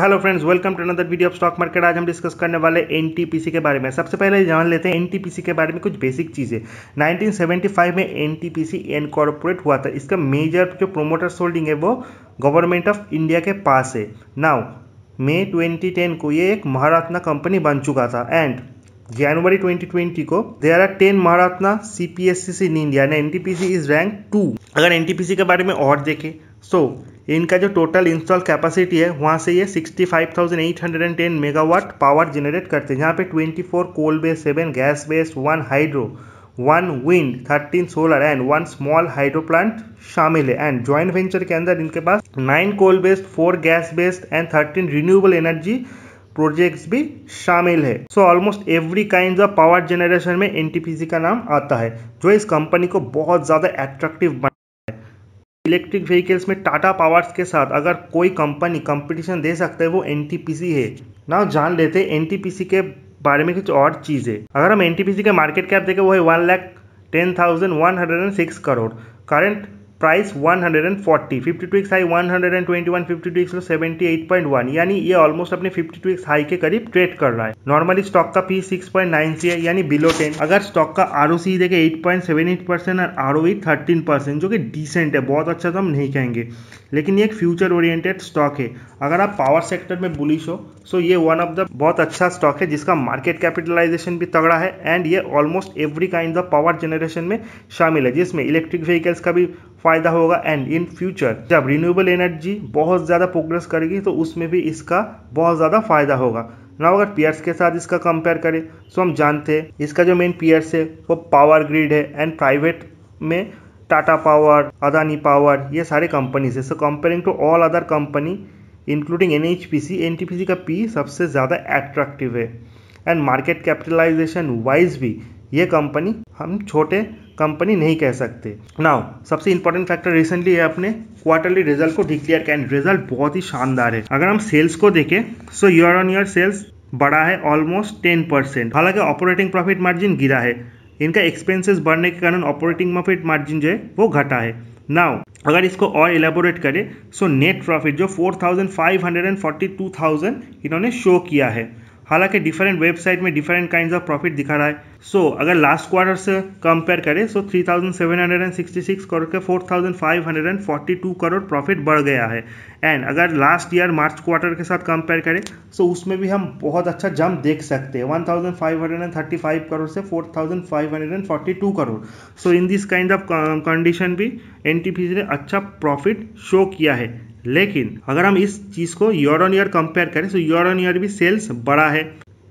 hello friends welcome to another video of stock market आज हम discuss करने वाले एनटीपीसी के बारे में सबसे पहले जान लेते हैं एनटीपीसी के बारे में कुछ बेसिक चीज़ें 1975 में एनटीपीसी इनकॉर्पोरेट हुआ था इसका मेजर जो प्रोमोटर्स होल्डिंग है वो गवर्नमेंट ऑफ इंडिया के पास है नाउ मई 2010 को ये एक महारत्ना कंपनी बन चुका था एंड जनवरी 2020 को they are ten Maharatna C P S C in India N T P C is rank two अगर एन टी पी सी के बारे में और देखें सो so, इनका जो टोटल इंस्टॉल कैपेसिटी है वहाँ से ये 65,810 मेगावाट पावर जनरेट करते हैं जहाँ पे 24 coal base seven gas base one hydro one wind 13 solar and one small hydro plant शामिल है एंड ज्वाइंट वेंचर के अंदर इनके पास nine coal based four gas based and thirteen renewable energy projects भी शामिल है so almost every kind of power generation में एन का नाम आता है जो इस कंपनी को बहुत ज़्यादा एट्रैक्टिव इलेक्ट्रिक व्हीकल्स में टाटा पावर्स के साथ अगर कोई कंपनी कंपटीशन दे सकते है वो एन है ना जान लेते एन के बारे में कुछ और चीज़ें अगर हम एन के मार्केट कैप देखें वो है one lakh ten thousand one hundred and six crore current price 140 52 ex high 121 52 ex low 78.1 यानी ये ऑलमोस्ट अपने 52 एक्स हाई के करीब ट्रेड कर रहा है नॉर्मली स्टॉक का पी 6.9 सी है यानी बिलो 10 अगर स्टॉक का आर ओ सी देखे एट और आर ओ थर्टीन परसेंट जो कि डिसेंट है बहुत अच्छा तो हम नहीं कहेंगे लेकिन ये एक फ्यूचर ओरिएंटेड स्टॉक है अगर आप पावर सेक्टर में बुलिश हो सो ये वन ऑफ द बहुत अच्छा स्टॉक है जिसका मार्केट कैपिटलाइजेशन भी तगड़ा है एंड ये almost every kind of power generation में शामिल है जिसमें इलेक्ट्रिक व्हीकल्स का भी फायदा होगा एंड इन फ्यूचर जब रिन्यूएबल एनर्जी बहुत ज़्यादा प्रोग्रेस करेगी तो उसमें भी इसका बहुत ज़्यादा फायदा होगा ना अगर पीयर्स के साथ इसका कंपेयर करें तो हम जानते हैं इसका जो मेन पीयर्स है वो पावर ग्रिड है एंड प्राइवेट में टाटा पावर अदानी पावर ये सारे कंपनीज है so comparing to all other company including N H P C N T P C का पी सबसे ज़्यादा एट्रैक्टिव है एंड मार्केट कैपिटलाइजेशन वाइज भी ये कंपनी हम छोटे कंपनी नहीं कह सकते नाउ सबसे इंपॉर्टेंट फैक्टर रिसेंटली है अपने क्वार्टरली रिजल्ट को डिक्लेयर किया एंड रिजल्ट बहुत ही शानदार है अगर हम सेल्स को देखें so year on year sales बढ़ा है ऑलमोस्ट टेन परसेंट हालांकि ऑपरेटिंग प्रॉफिट मार्जिन गिरा है इनका एक्सपेंसेस बढ़ने के कारण ऑपरेटिंग प्रॉफिट मार्जिन जो है वो घटा है नाउ अगर इसको और एलेबोरेट करें सो नेट प्रॉफिट जो 4,542,000 इन्होंने शो किया है हालांकि डिफरेंट वेबसाइट में डिफरेंट काइंड ऑफ प्रॉफिट दिखा रहा है सो so, अगर लास्ट क्वार्टर से कंपेयर करें सो so 3,766 करोड़ के 4,542 करोड़ प्रॉफिट बढ़ गया है एंड अगर लास्ट ईयर मार्च क्वार्टर के साथ कंपेयर करें सो so उसमें भी हम बहुत अच्छा जंप देख सकते हैं 1,535 करोड़ से 4,542 crore so in this kind of condition भी एन ने अच्छा प्रॉफिट शो किया है लेकिन अगर हम इस चीज़ को ईयर ऑन ईयर कंपेयर करें तो ईयर ऑन ईयर भी सेल्स बड़ा है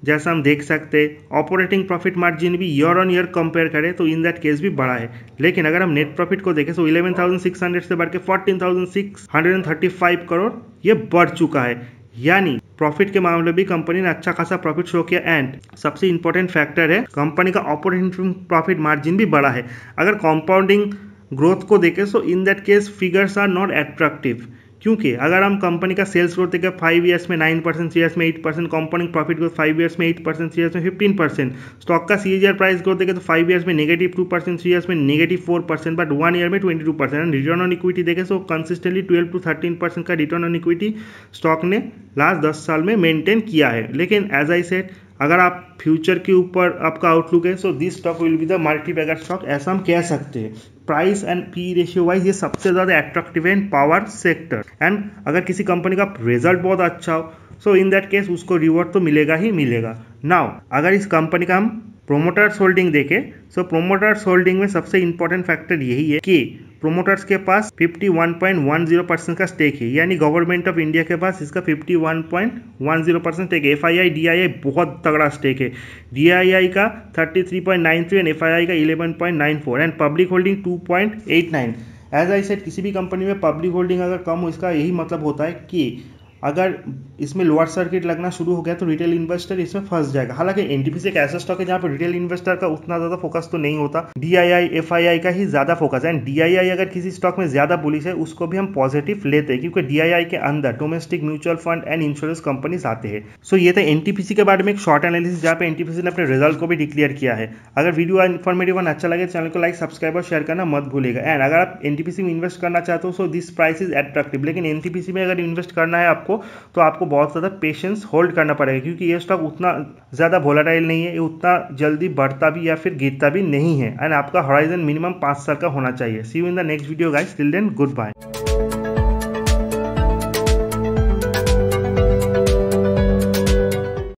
जैसा हम देख सकते हैं ऑपरेटिंग प्रॉफिट मार्जिन भी ईयर ऑन ईयर कंपेयर करें तो इन दैट केस भी बड़ा है लेकिन अगर हम नेट प्रॉफिट को देखें तो 11,600 से बढ़ के 14,635 करोड़ ये बढ़ चुका है यानी प्रॉफिट के मामले में भी कंपनी ने अच्छा खासा प्रॉफिट शो किया एंड सबसे इंपॉर्टेंट फैक्टर है कंपनी का ऑपरेटिंग प्रॉफिट मार्जिन भी बड़ा है अगर कॉम्पाउंडिंग ग्रोथ को देखें तो in that case figures are not attractive क्योंकि अगर हम कंपनी का सेल्स ग्रोथ देखें फाइव ईयर्स में नाइन परसेंट सीयर्स में eight percent company profit growth five years में एट परसेंट सीयर्स में फिफ्टीन परसेंट स्टॉक का ईयर प्राइस ग्रोथ देखें तो फाइव ईयर्स में नेगेटिव टू परसेंट सीयर्स में negative four percent but one year में twenty two percent return on equity देखें so consistently twelve to thirteen percent का रिटर्न ऑन इक्विटी स्टॉक ने लास्ट दस साल में मेंटेन किया है लेकिन एज आई सेट अगर आप फ्यूचर के ऊपर आपका आउटलुक है so this stock will be the multibagger stock ऐसा हम कह सकते हैं price and P ratio wise ये सबसे ज़्यादा एट्रैक्टिव है इन पावर सेक्टर एंड अगर किसी कंपनी का रिजल्ट बहुत अच्छा हो सो इन दैट केस उसको रिवॉर्ड तो मिलेगा ही मिलेगा नाउ अगर इस कंपनी का हम प्रोमोटर्स होल्डिंग देखें सो प्रोमोटर्स होल्डिंग में सबसे इंपॉर्टेंट फैक्टर यही है कि प्रोमोटर्स के पास 51.10 परसेंट का स्टेक है यानी गवर्नमेंट ऑफ इंडिया के पास इसका 51.10 परसेंट स्टेक है F I I D I I बहुत तगड़ा स्टेक है डी आई आई का 33.93 एंड एफ आई आई का 11.94 and public holding 2.89 as I said किसी भी कंपनी में पब्लिक होल्डिंग अगर कम हो इसका यही मतलब होता है कि अगर इसमें लोअर सर्किट लगना शुरू हो गया तो रिटेल इन्वेस्टर इसमें फंस जाएगा हालांकि एनटीपीसी एक ऐसा स्टॉक है जहां पर रिटेल इन्वेस्टर का उतना ज्यादा फोकस तो नहीं होता डीआईआई एफआईआई का ही ज्यादा फोकस है एंड डीआईआई अगर किसी स्टॉक में ज्यादा बुलिस है उसको भी हम पॉजिटिव लेते हैं क्योंकि डीआईआई के अंदर domestic mutual fund and insurance companies आते हैं सो ये था एनटीपीसी के बारे में एक शॉर्ट एनालिसिस जहां पर एनटीपीसी ने अपने रिजल्ट को भी डिक्लेयर किया है अगर वीडियो इन्फॉर्मेटिव वन अच्छा लगे चैनल को लाइक सब्सक्राइब और शेयर करना मत भूलेगा एंड अगर आप एनटीपीसी में इन्वेस्ट करना चाहते हो so this price is attractive लेकिन एनटीपीसी में अगर इन्वेस्ट करना है आपको तो आपको आपको बहुत ज़्यादा पेशेंस होल्ड करना पड़ेगा क्योंकि ये स्टॉक उतना ज़्यादा वोलाटाइल नहीं है ये उतना जल्दी बढ़ता भी या फिर गिरता भी नहीं है एंड आपका हॉराइजन मिनिमम पाँच साल का होना चाहिए see you in the next video guys till then good bye